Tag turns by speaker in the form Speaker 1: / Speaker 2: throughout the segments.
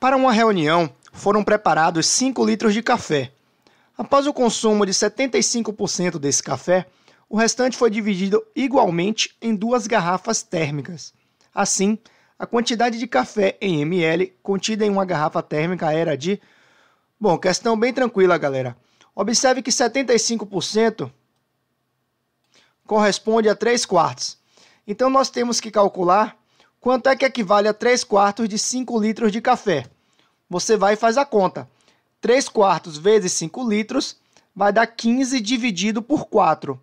Speaker 1: Para uma reunião, foram preparados 5 litros de café. Após o consumo de 75% desse café, o restante foi dividido igualmente em duas garrafas térmicas. Assim, a quantidade de café em ml contida em uma garrafa térmica era de. Bom, questão bem tranquila, galera. Observe que 75% corresponde a 3 quartos. Então, nós temos que calcular Quanto é que equivale a 3 quartos de 5 litros de café? Você vai e faz a conta. 3 quartos vezes 5 litros vai dar 15 dividido por 4.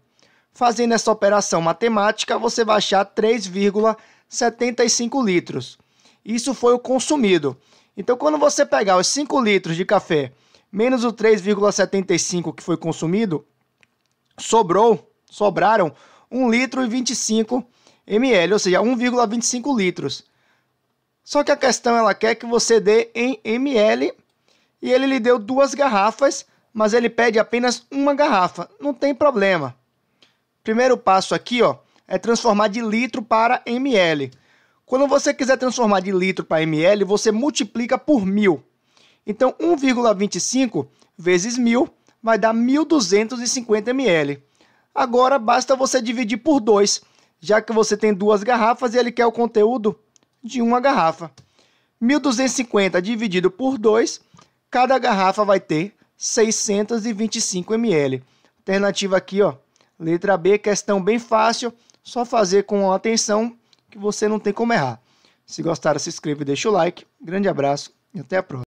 Speaker 1: Fazendo essa operação matemática, você vai achar 3,75 litros. Isso foi o consumido. Então, quando você pegar os 5 litros de café menos o 3,75 que foi consumido, sobrou, sobraram 1 litro e 25 ml, ou seja, 1,25 litros. Só que a questão ela quer que você dê em ml e ele lhe deu duas garrafas, mas ele pede apenas uma garrafa. Não tem problema. Primeiro passo aqui, ó, é transformar de litro para ml. Quando você quiser transformar de litro para ml, você multiplica por mil. Então, 1,25 vezes mil vai dar 1.250 ml. Agora, basta você dividir por 2, já que você tem duas garrafas e ele quer o conteúdo de uma garrafa. 1250 dividido por 2, cada garrafa vai ter 625 ml. Alternativa aqui, ó, letra B, questão bem fácil, só fazer com atenção que você não tem como errar. Se gostaram, se inscreva e deixa o like. Grande abraço e até a próxima.